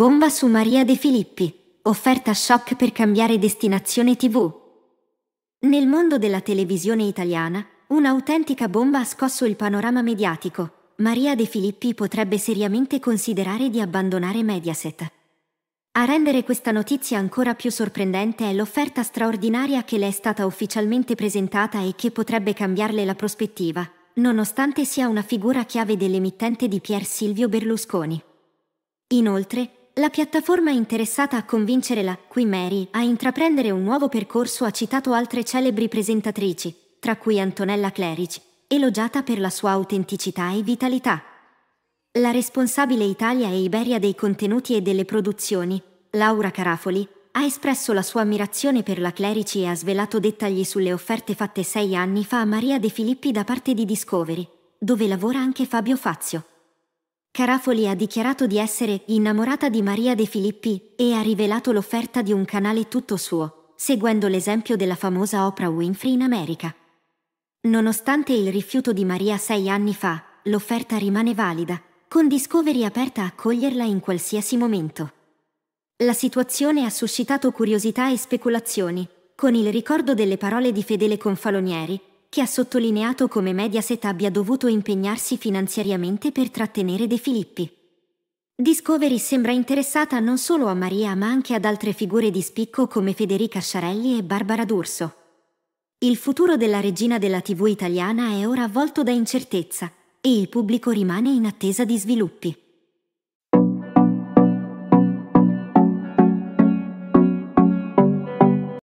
Bomba su Maria De Filippi. Offerta shock per cambiare destinazione TV. Nel mondo della televisione italiana, un'autentica bomba ha scosso il panorama mediatico. Maria De Filippi potrebbe seriamente considerare di abbandonare Mediaset. A rendere questa notizia ancora più sorprendente è l'offerta straordinaria che le è stata ufficialmente presentata e che potrebbe cambiarle la prospettiva, nonostante sia una figura chiave dell'emittente di Pier Silvio Berlusconi. Inoltre, la piattaforma interessata a convincere la Queen Mary a intraprendere un nuovo percorso ha citato altre celebri presentatrici, tra cui Antonella Clerici, elogiata per la sua autenticità e vitalità. La responsabile Italia e Iberia dei contenuti e delle produzioni, Laura Carafoli, ha espresso la sua ammirazione per la Clerici e ha svelato dettagli sulle offerte fatte sei anni fa a Maria De Filippi da parte di Discovery, dove lavora anche Fabio Fazio. Carafoli ha dichiarato di essere innamorata di Maria De Filippi e ha rivelato l'offerta di un canale tutto suo, seguendo l'esempio della famosa Oprah Winfrey in America. Nonostante il rifiuto di Maria sei anni fa, l'offerta rimane valida, con Discovery aperta a accoglierla in qualsiasi momento. La situazione ha suscitato curiosità e speculazioni, con il ricordo delle parole di Fedele Confalonieri, che ha sottolineato come Mediaset abbia dovuto impegnarsi finanziariamente per trattenere De Filippi. Discovery sembra interessata non solo a Maria ma anche ad altre figure di spicco come Federica Sciarelli e Barbara D'Urso. Il futuro della regina della TV italiana è ora avvolto da incertezza e il pubblico rimane in attesa di sviluppi.